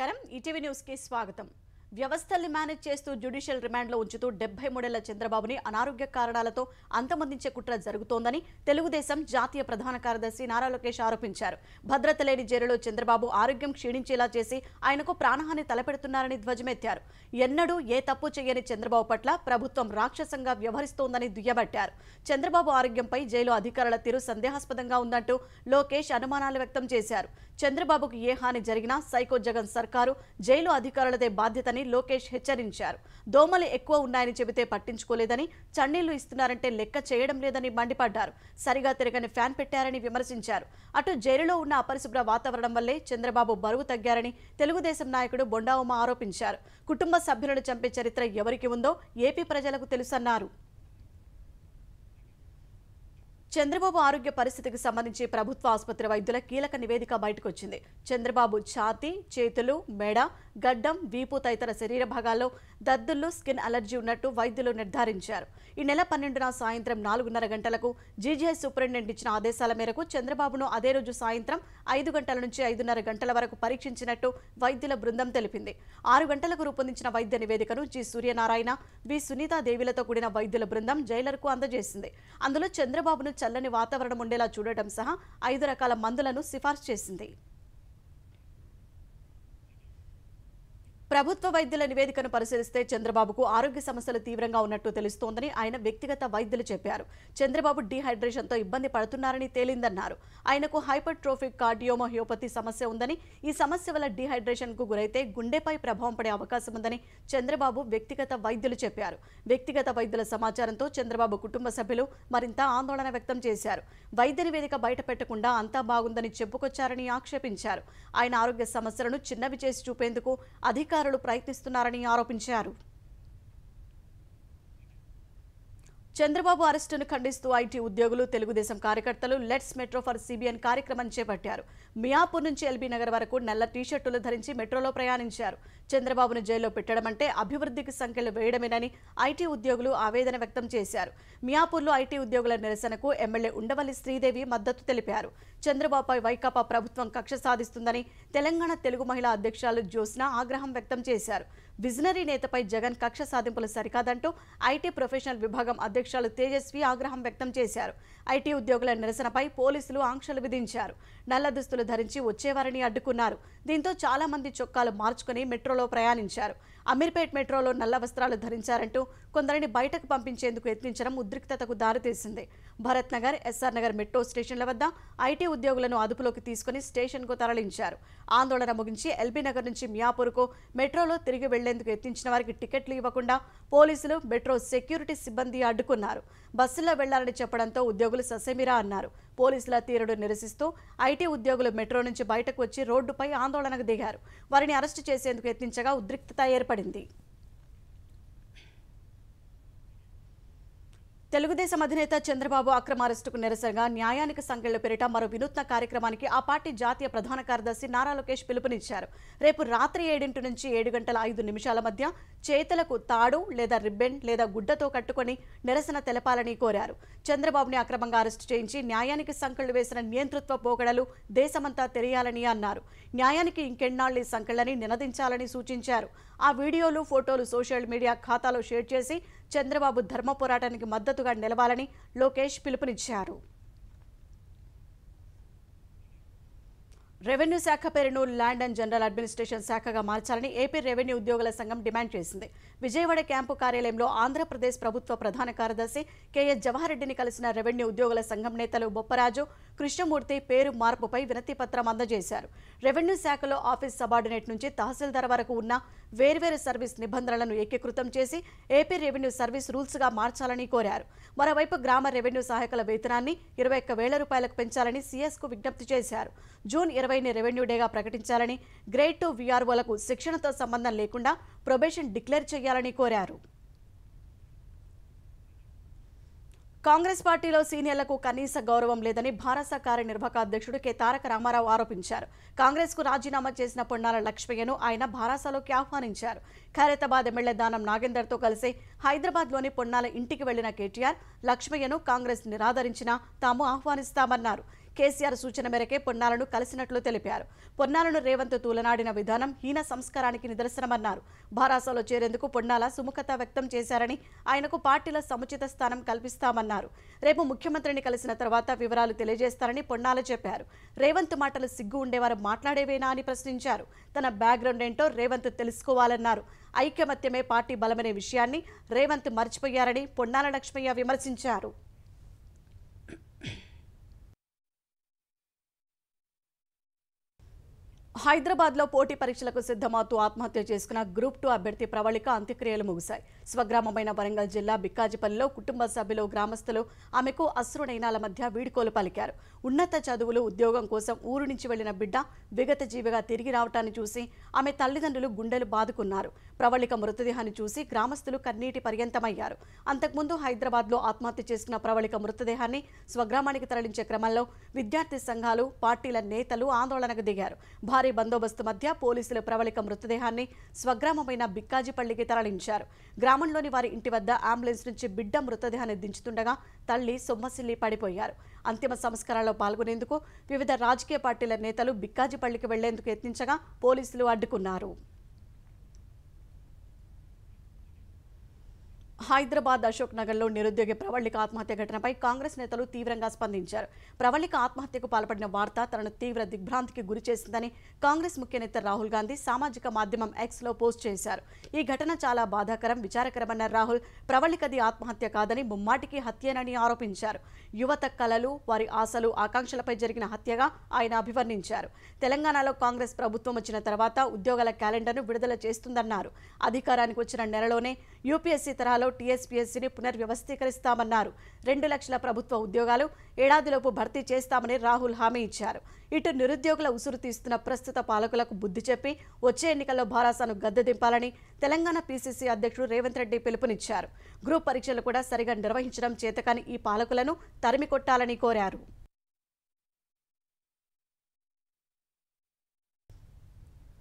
నమస్కారం ఈటీవీ కి స్వాగతం వ్యవస్థల్ని మేనేజ్ చేస్తూ జ్యుడిషియల్ రిమాండ్లో ఉంచుతూ డెబ్బై మూడేళ్ల చంద్రబాబుని అనారోగ్య కారణాలతో అంతమందించే కుట్ర జరుగుతోందని తెలుగుదేశం జాతీయ ప్రధాన కార్యదర్శి నారా లోకేష్ ఆరోపించారు భద్రత లేని జైలులో చంద్రబాబు ఆరోగ్యం క్షీణించేలా చేసి ఆయనకు ప్రాణహాని తలపెడుతున్నారని ధ్వజమెత్తారు ఎన్నడూ ఏ తప్పు చేయని చంద్రబాబు పట్ల ప్రభుత్వం రాక్షసంగా వ్యవహరిస్తోందని దుయ్యబట్టారు చంద్రబాబు ఆరోగ్యంపై జైలు అధికారుల తీరు సందేహాస్పదంగా ఉందంటూ లోకేష్ అనుమానాలు వ్యక్తం చేశారు చంద్రబాబుకు ఏ హాని జరిగినా సైకో జగన్ సర్కారు జైలు అధికారులదే బాధ్యతని ఉన్నాయని లోకేష్ హెచ్చరించారు దోమలు ఎక్కువ ఉన్నాయని చెబితే పట్టించుకోలేదని చన్నీళ్లు ఇస్తున్నారంటే లెక్క చేయడం లేదని మండిపడ్డారు సరిగా తిరగని ఫ్యాన్ పెట్టారని విమర్శించారు అటు జైలులో ఉన్న అపరిశుభ్ర వాతావరణం వల్లే చంద్రబాబు బరువు తగ్గారని తెలుగుదేశం నాయకుడు బొండావుమ ఆరోపించారు కుటుంబ సభ్యులను చంపే చరిత్ర ఎవరికి ఉందో ఏపీ ప్రజలకు తెలుసన్నారు చంద్రబాబు ఆరోగ్య పరిస్థితికి సంబంధించి ప్రభుత్వ ఆసుపత్రి వైద్యుల కీలక నివేదిక బయటకొచ్చింది చంద్రబాబు ఛాతీ చేతులు మెడ గడ్డం వీపు తదితర శరీర భాగాల్లో దద్దుల్లో స్కిన్ అలర్జీ ఉన్నట్టు వైద్యులు నిర్ధారించారు ఈ నెల పన్నెండున సాయంత్రం నాలుగున్నర గంటలకు జీజీఐ సూపరింటెండెంట్ ఇచ్చిన ఆదేశాల మేరకు చంద్రబాబును అదే రోజు సాయంత్రం ఐదు గంటల నుంచి ఐదున్నర గంటల వరకు పరీక్షించినట్టు వైద్యుల బృందం తెలిపింది ఆరు గంటలకు రూపొందించిన వైద్య నివేదికను జి సూర్యనారాయణ వి సునీతాదేవిలతో కూడిన వైద్యుల బృందం జైలర్కు అందజేసింది అందులో చంద్రబాబును చల్లని వాతావరణం ఉండేలా చూడటం సహా ఐదు రకాల మందులను సిఫార్సు చేసింది ప్రభుత్వ వైద్యుల నివేదికను పరిశీలిస్తే చంద్రబాబుకు ఆరోగ్య సమస్యలు తీవ్రంగా ఉన్నట్టు తెలుస్తోందని ఆయన వ్యక్తిగత వైద్యులు చెప్పారు చంద్రబాబు డీహైడ్రేషన్తో ఇబ్బంది పడుతున్నారని తేలిందన్నారు ఆయనకు హైపర్ కార్డియోమహియోపతి సమస్య ఉందని ఈ సమస్య వల్ల డీహైడ్రేషన్కు గురైతే గుండెపై ప్రభావం పడే అవకాశం ఉందని చంద్రబాబు వ్యక్తిగత వైద్యులు చెప్పారు వ్యక్తిగత వైద్యుల సమాచారంతో చంద్రబాబు కుటుంబ సభ్యులు మరింత ఆందోళన వ్యక్తం చేశారు వైద్య నివేదిక బయట పెట్టకుండా అంతా బాగుందని చెప్పుకొచ్చారని ఆక్షేపించారు ఆయన ఆరోగ్య సమస్యలను చిన్నవి చేసి చూపేందుకు అధికారులు అధికారులు ప్రయత్నిస్తున్నారని ఆరోపించారు చంద్రబాబు అరెస్టును ఖండిస్తూ ఐటీ ఉద్యోగులు తెలుగుదేశం కార్యకర్తలు లెట్స్ మెట్రో ఫర్ సిబిఎన్ కార్యక్రమం చేపట్టారు మియాపూర్ నుంచి ఎల్బీ నగర్ వరకు నల్ల టీషర్టులు ధరించి మెట్రోలో ప్రయాణించారు చంద్రబాబును జైల్లో పెట్టడమంటే అభివృద్ధికి సంఖ్యలు వేయడమేనని ఐటీ ఉద్యోగులు ఆవేదన వ్యక్తం చేశారు మియాపూర్లో ఐటీ ఉద్యోగుల నిరసనకు ఎమ్మెల్యే ఉండవల్లి శ్రీదేవి మద్దతు తెలిపారు చంద్రబాబుపై వైకాపా ప్రభుత్వం కక్ష సాధిస్తుందని తెలంగాణ తెలుగు మహిళా అధ్యక్షురాలు జ్యోత్స్న ఆగ్రహం వ్యక్తం చేశారు విజనరీ నేతపై జగన్ కక్ష సాధింపులు సరికాదంటూ ఐటీ ప్రొఫెషనల్ విభాగం అధ్యక్షులు తేజస్వి ఆగ్రహం వ్యక్తం చేశారు ఐటీ ఉద్యోగుల నిరసనపై పోలీసులు ఆంక్షలు విధించారు నల్ల దుస్తులు ధరించి వచ్చేవారిని అడ్డుకున్నారు దీంతో చాలా మంది చొక్కాలు మార్చుకుని మెట్రో కారులో ప్రయాణించారు అమీర్పేట్ మెట్రోలో నల్ల వస్త్రాలు ధరించారంటూ కొందరిని బయటకు పంపించేందుకు యత్నించడం ఉద్రిక్తతకు దారితీసింది భరత్ నగర్ ఎస్ఆర్ నగర్ మెట్రో స్టేషన్ల వద్ద ఐటీ ఉద్యోగులను అదుపులోకి తీసుకుని స్టేషన్కు తరలించారు ఆందోళన ముగించి ఎల్బీ నగర్ నుంచి మియాపూర్కు మెట్రోలో తిరిగి వెళ్లేందుకు యత్నించిన వారికి టికెట్లు ఇవ్వకుండా పోలీసులు మెట్రో సెక్యూరిటీ సిబ్బంది అడ్డుకున్నారు బస్సుల్లో వెళ్లాలని చెప్పడంతో ఉద్యోగులు ససేమిరా అన్నారు పోలీసుల తీరుడు నిరసిస్తూ ఐటీ ఉద్యోగులు మెట్రో నుంచి బయటకు వచ్చి రోడ్డుపై ఆందోళనకు దిగారు వారిని అరెస్టు చేసేందుకు యత్నించగా ఉద్రిక్తత ఏర్పడింది పడింది తెలుగుదేశం అధినేత చంద్రబాబు అక్రమ అరెస్టుకు నిరసనగా న్యాయానికి సంఘళ్ల పేరిట మరో వినూత్న కార్యక్రమానికి ఆ పార్టీ జాతీయ ప్రధాన కార్యదర్శి నారా లోకేష్ పిలుపునిచ్చారు రేపు రాత్రి ఏడింటి నుంచి ఏడు గంటల ఐదు నిమిషాల మధ్య చేతులకు తాడు లేదా రిబ్బెన్ లేదా గుడ్డతో కట్టుకొని నిరసన తెలపాలని కోరారు చంద్రబాబుని అక్రమంగా అరెస్టు చేయించి న్యాయానికి సంకళ్లు వేసిన నియంతృత్వ పోకడలు దేశమంతా తెలియాలని అన్నారు న్యాయానికి ఇంకెన్నాళ్ళు ఈ సంకళ్లని నినదించాలని సూచించారు ఆ వీడియోలు ఫోటోలు సోషల్ మీడియా ఖాతాలో షేర్ చేసి చంద్రబాబు ధర్మ పోరాటానికి మద్దతుగా నిలవాలని లోకేష్ పిలుపునిచ్చారు రెవెన్యూ శాఖ పేరును ల్యాండ్ అండ్ జనరల్ అడ్మినిస్ట్రేషన్ శాఖగా మార్చాలని ఏపీ రెవెన్యూ ఉద్యోగుల సంఘం డిమాండ్ చేసింది విజయవాడ క్యాంపు కార్యాలయంలో ఆంధ్రప్రదేశ్ ప్రభుత్వ ప్రధాన కార్యదర్శి కెఎస్ రెడ్డిని కలిసిన రెవెన్యూ ఉద్యోగుల సంఘం నేతలు బొప్పరాజు కృష్ణమూర్తి పేరు మార్పుపై వినతిపత్రం అందజేశారు రెవెన్యూ శాఖలో ఆఫీస్ సబార్డినేట్ నుంచి తహసీల్దార్ వరకు ఉన్న వేర్వేరు సర్వీస్ నిబంధనలను ఏకీకృతం చేసి ఏపీ రెవెన్యూ సర్వీస్ రూల్స్ గా మార్చాలని కోరారు మరోవైపు గ్రామ రెవెన్యూ సహాయకుల వేతనాన్ని ఇరవై ఒక్క వేల రూపాయలకు పెంచాలని కు విజ్ఞప్తి చేశారు జూన్ ఇరవైని రెవెన్యూ డేగా ప్రకటించాలని గ్రేడ్ టూ వీఆర్ఓలకు శిక్షణతో సంబంధం లేకుండా ప్రొబేషన్ డిక్లేర్ చేయాలి చేయాలని కోరారు కాంగ్రెస్ పార్టీలో సీనియర్లకు కనీస గౌరవం లేదని భారత కార్యనిర్వాహక అధ్యక్షుడు కె తారక రామారావు ఆరోపించారు కాంగ్రెస్ కు రాజీనామా చేసిన పొన్నాల లక్ష్మయ్యను ఆయన భారసలోకి ఆహ్వానించారు ఖైరతాబాద్ ఎమ్మెల్యే దానం తో కలిసి హైదరాబాద్ లోని పొన్నాల ఇంటికి వెళ్లిన కేటీఆర్ లక్ష్మయ్యను కాంగ్రెస్ నిరాదరించినా తాము ఆహ్వానిస్తామన్నారు కేసీఆర్ సూచన మేరకే పొన్నాలను కలిసినట్లు తెలిపారు పొన్నాలను రేవంత్ తూలనాడిన విధానం హీన సంస్కారానికి నిదర్శనమన్నారు భారాసలో చేరేందుకు పొన్నాల సుముఖత వ్యక్తం చేశారని ఆయనకు పార్టీల సముచిత స్థానం కల్పిస్తామన్నారు రేపు ముఖ్యమంత్రిని కలిసిన తర్వాత వివరాలు తెలియజేస్తారని పొన్నాల చెప్పారు రేవంత్ మాటలు సిగ్గు ఉండేవారు మాట్లాడేవేనా అని ప్రశ్నించారు తన బ్యాక్గ్రౌండ్ ఏంటో రేవంత్ తెలుసుకోవాలన్నారు ఐక్యమత్యమే పార్టీ బలమనే విషయాన్ని రేవంత్ మర్చిపోయారని పొన్నాల లక్ష్మయ్య విమర్శించారు హైదరాబాద్లో పోటీ పరీక్షలకు సిద్ధమవుతూ ఆత్మహత్య చేసుకున్న గ్రూప్ టూ అభ్యర్థి ప్రవళిక అంత్యక్రియలు ముగిశాయి స్వగ్రామమైన వరంగల్ జిల్లా బిక్కాజిపల్లిలో కుటుంబ సభ్యులు గ్రామస్తులు ఆమెకు నయనాల మధ్య వీడుకోలు పలికారు ఉన్నత చదువులు ఉద్యోగం కోసం ఊరు నుంచి వెళ్లిన బిడ్డ విగత జీవిగా తిరిగి రావటాన్ని చూసి ఆమె తల్లిదండ్రులు గుండెలు బాదుకున్నారు ప్రవళిక మృతదేహాన్ని చూసి గ్రామస్తులు కన్నీటి పర్యంతమయ్యారు అంతకుముందు హైదరాబాద్లో ఆత్మహత్య చేసుకున్న ప్రవళిక మృతదేహాన్ని స్వగ్రామానికి తరలించే క్రమంలో విద్యార్థి సంఘాలు పార్టీల నేతలు ఆందోళనకు దిగారు భారీ బందోబస్తు మధ్య పోలీసులు ప్రవళిక మృతదేహాన్ని స్వగ్రామమైన బిక్కాజిపల్లికి తరలించారు గ్రామ గ్రామంలోని వారి ఇంటి వద్ద అంబులెన్స్ నుంచి బిడ్డ మృతదేహాన్ని దించుతుండగా తల్లి సొమ్మసిల్లి పడిపోయారు అంతిమ సంస్కారాల్లో పాల్గొనేందుకు వివిధ రాజకీయ పార్టీల నేతలు బిక్కాజిపల్లికి వెళ్లేందుకు యత్నించగా పోలీసులు అడ్డుకున్నారు హైదరాబాద్ అశోక్ నగర్లో నిరుద్యోగి ప్రవళిక ఆత్మహత్య ఘటనపై కాంగ్రెస్ నేతలు తీవ్రంగా స్పందించారు ప్రవళిక ఆత్మహత్యకు పాల్పడిన వార్త తనను తీవ్ర దిగ్భ్రాంతికి గురి చేసిందని కాంగ్రెస్ ముఖ్య నేత రాహుల్ గాంధీ సామాజిక మాధ్యమం ఎక్స్లో పోస్ట్ చేశారు ఈ ఘటన చాలా బాధాకరం విచారకరమన్న రాహుల్ ప్రవళికది ఆత్మహత్య కాదని ముమ్మాటికి హత్యేనని ఆరోపించారు యువత కళలు వారి ఆశలు ఆకాంక్షలపై జరిగిన హత్యగా ఆయన అభివర్ణించారు తెలంగాణలో కాంగ్రెస్ ప్రభుత్వం వచ్చిన తర్వాత ఉద్యోగాల క్యాలెండర్ను విడుదల చేస్తుందన్నారు అధికారానికి వచ్చిన నెలలోనే యూపీఎస్సీ తరహాలో టీఎస్పీఎస్సీని పునర్వ్యవస్థీకరిస్తామన్నారు రెండు లక్షల ప్రభుత్వ ఉద్యోగాలు ఏడాదిలోపు భర్తీ చేస్తామని రాహుల్ హామీ ఇచ్చారు ఇటు నిరుద్యోగుల ఉసురు తీస్తున్న ప్రస్తుత పాలకులకు బుద్ధి చెప్పి వచ్చే ఎన్నికల్లో భారాసాను గద్దె దింపాలని తెలంగాణ పీసీసీ అధ్యక్షుడు రేవంత్ రెడ్డి పిలుపునిచ్చారు గ్రూప్ పరీక్షలు కూడా సరిగా నిర్వహించడం చేతకాని ఈ పాలకులను తరిమికొట్టాలని కోరారు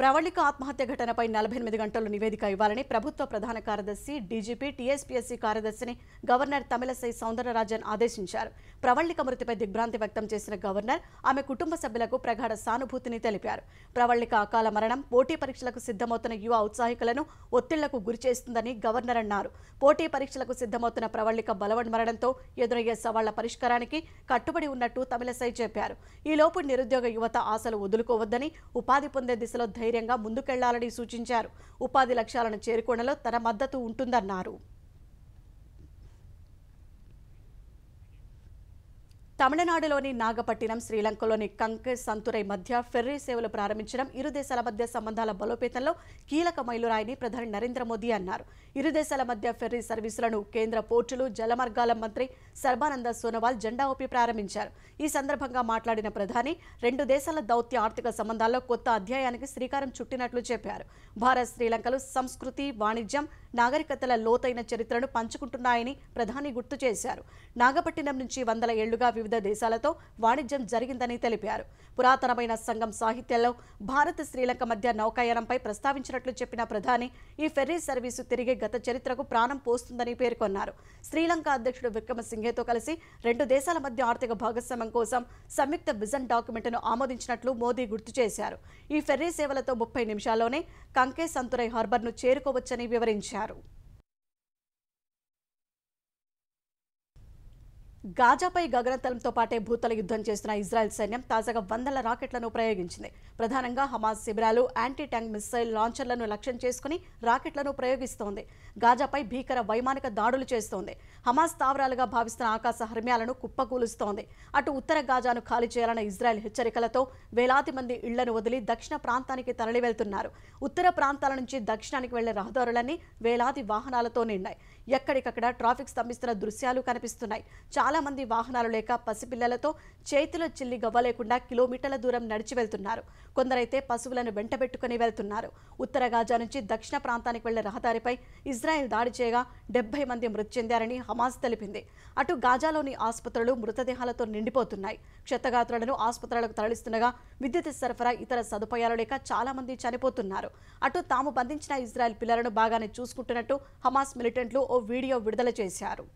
ప్రవళిక ఆత్మహత్య ఘటనపై నలభై ఎనిమిది గంటలు నివేదిక ఇవ్వాలని ప్రభుత్వ ప్రధాన కార్యదర్శి డీజీపీ టీఎస్పీఎస్సీ కార్యదర్శిని గవర్నర్ తమిళసై సౌందరరాజన్ ఆదేశించారు ప్రవళిక మృతిపై దిగ్భ్రాంతి వ్యక్తం చేసిన గవర్నర్ ఆమె కుటుంబ సభ్యులకు ప్రగాఢ సానుభూతిని తెలిపారు ప్రవళిక అకాల మరణం పోటీ పరీక్షలకు సిద్ధమవుతున్న యువ ఉత్సాహికులను ఒత్తిళ్లకు గురిచేస్తుందని గవర్నర్ అన్నారు పోటీ పరీక్షలకు సిద్ధమవుతున్న ప్రవళిక బలవన్ మరణంతో ఎదురయ్యే సవాళ్ల పరిష్కారానికి కట్టుబడి ఉన్నట్టు తమిళసై చెప్పారు ఈలోపు నిరుద్యోగ యువత ఆశలు వదులుకోవద్దని ఉపాధి పొందే దిశలో ధైర్యం ధైర్యంగా ముందుకెళ్లాలని సూచించారు ఉపాధి లక్ష్యాలను చేరుకోవడంలో తన మద్దతు ఉంటుందన్నారు తమిళనాడులోని నాగపట్టినం శ్రీలంకలోని కంకె సంతురై మధ్య ఫెర్రీ సేవలు ప్రారంభించడం ఇరు దేశాల మధ్య సంబంధాల బలోపేతంలో కీలక మైలురాయిని ప్రధాని నరేంద్ర మోదీ అన్నారు ఇరు దేశాల మధ్య ఫెర్రీ సర్వీసులను కేంద్ర పోర్టులు జలమార్గాల మంత్రి సర్బానంద సోనోవాల్ జెండా ఊపి ప్రారంభించారు ఈ సందర్భంగా మాట్లాడిన ప్రధాని రెండు దేశాల దౌత్య ఆర్థిక సంబంధాల్లో కొత్త అధ్యాయానికి శ్రీకారం చుట్టినట్లు చెప్పారు భారత్ శ్రీలంకలు సంస్కృతి వాణిజ్యం నాగరికతల లోతైన చరిత్రను పంచుకుంటున్నాయని ప్రధాని గుర్తు చేశారు నాగపట్టినం నుంచి వందల ఏళ్లుగా వివిధ దేశాలతో వాణిజ్యం జరిగిందని తెలిపారు పురాతనమైన సంఘం సాహిత్యంలో భారత శ్రీలంక మధ్య నౌకాయనంపై ప్రస్తావించినట్లు చెప్పిన ప్రధాని ఈ ఫెర్రీ సర్వీసు తిరిగి గత చరిత్రకు ప్రాణం పోస్తుందని పేర్కొన్నారు శ్రీలంక అధ్యక్షుడు విక్రమసింఘేతో కలిసి రెండు దేశాల మధ్య ఆర్థిక భాగస్వామ్యం కోసం సంయుక్త విజన్ డాక్యుమెంట్ను ఆమోదించినట్లు మోదీ గుర్తు చేశారు ఈ ఫెర్రీ సేవలతో ముప్పై నిమిషాల్లోనే కంకే సంతురై హార్బర్ను చేరుకోవచ్చని వివరించారు చేశారు గాజాపై గగనతలంతో పాటే భూతల యుద్ధం చేస్తున్న ఇజ్రాయెల్ సైన్యం తాజాగా వందల రాకెట్లను ప్రయోగించింది ప్రధానంగా హమాస్ శిబిరాలు యాంటీ ట్యాంక్ మిస్సైల్ లాంచర్లను లక్ష్యం చేసుకుని రాకెట్లను ప్రయోగిస్తోంది గాజాపై భీకర వైమానిక దాడులు చేస్తోంది హమాస్ తావరాలుగా భావిస్తున్న ఆకాశ హర్మ్యాలను కుప్పకూలుస్తోంది అటు ఉత్తర గాజాను ఖాళీ చేయాలన్న ఇజ్రాయెల్ హెచ్చరికలతో వేలాది మంది ఇళ్లను వదిలి దక్షిణ ప్రాంతానికి తరలి వెళ్తున్నారు ఉత్తర ప్రాంతాల నుంచి దక్షిణానికి వెళ్లే రహదారులన్నీ వేలాది వాహనాలతో నిండాయి ఎక్కడికక్కడ ట్రాఫిక్ స్తంభిస్తున్న దృశ్యాలు కనిపిస్తున్నాయి చాలా మంది వాహనాలు లేక పసిపిల్లలతో చేతిలో చిల్లి గవ్వలేకుండా కిలోమీటర్ల దూరం నడిచి వెళ్తున్నారు కొందరైతే పశువులను వెంటబెట్టుకుని వెళ్తున్నారు ఉత్తర గాజా నుంచి దక్షిణ ప్రాంతానికి వెళ్లే రహదారిపై ఇజ్రాయెల్ దాడి చేయగా డెబ్బై మంది మృతి చెందారని హమాస్ తెలిపింది అటు గాజాలోని ఆసుపత్రులు మృతదేహాలతో నిండిపోతున్నాయి క్షతగాత్రులను ఆసుపత్రులకు తరలిస్తుండగా విద్యుత్ సరఫరా ఇతర సదుపాయాలు లేక చాలామంది చనిపోతున్నారు అటు తాము బంధించిన ఇజ్రాయెల్ పిల్లలను బాగానే చూసుకుంటున్నట్టు హమాస్ మిలిటెంట్లు ఓ వీడియో విడుదల చేశారు